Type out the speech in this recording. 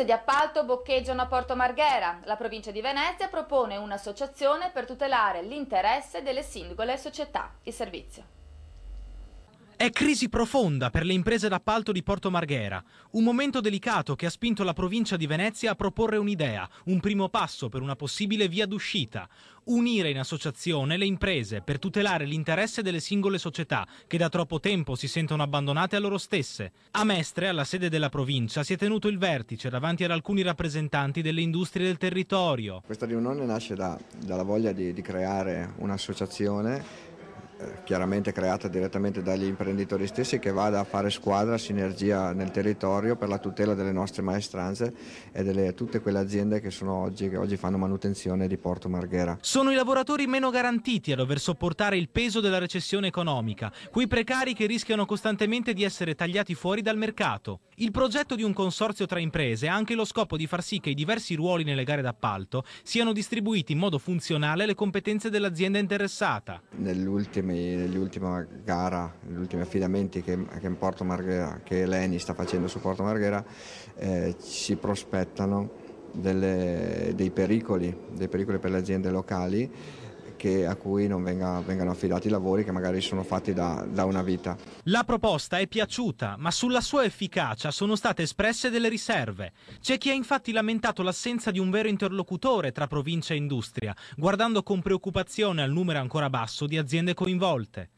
imprese di appalto boccheggiano a Porto Marghera. La provincia di Venezia propone un'associazione per tutelare l'interesse delle singole società. Il servizio. È crisi profonda per le imprese d'appalto di Porto Marghera, un momento delicato che ha spinto la provincia di Venezia a proporre un'idea, un primo passo per una possibile via d'uscita, unire in associazione le imprese per tutelare l'interesse delle singole società che da troppo tempo si sentono abbandonate a loro stesse. A Mestre, alla sede della provincia, si è tenuto il vertice davanti ad alcuni rappresentanti delle industrie del territorio. Questa riunione nasce da, dalla voglia di, di creare un'associazione eh, chiaramente creata direttamente dagli imprenditori stessi che vada a fare squadra, sinergia nel territorio per la tutela delle nostre maestranze e delle tutte quelle aziende che, oggi, che oggi fanno manutenzione di Porto Marghera. Sono i lavoratori meno garantiti a dover sopportare il peso della recessione economica, quei precari che rischiano costantemente di essere tagliati fuori dal mercato. Il progetto di un consorzio tra imprese ha anche lo scopo di far sì che i diversi ruoli nelle gare d'appalto siano distribuiti in modo funzionale alle competenze dell'azienda interessata. Nell'ultima come nell'ultima gara, negli ultimi affidamenti che, che, Porto Marghera, che Leni sta facendo su Porto Marghera, eh, si prospettano delle, dei, pericoli, dei pericoli per le aziende locali che, a cui non venga, vengano affidati lavori che magari sono fatti da, da una vita. La proposta è piaciuta, ma sulla sua efficacia sono state espresse delle riserve. C'è chi ha infatti lamentato l'assenza di un vero interlocutore tra provincia e industria, guardando con preoccupazione al numero ancora basso di aziende coinvolte.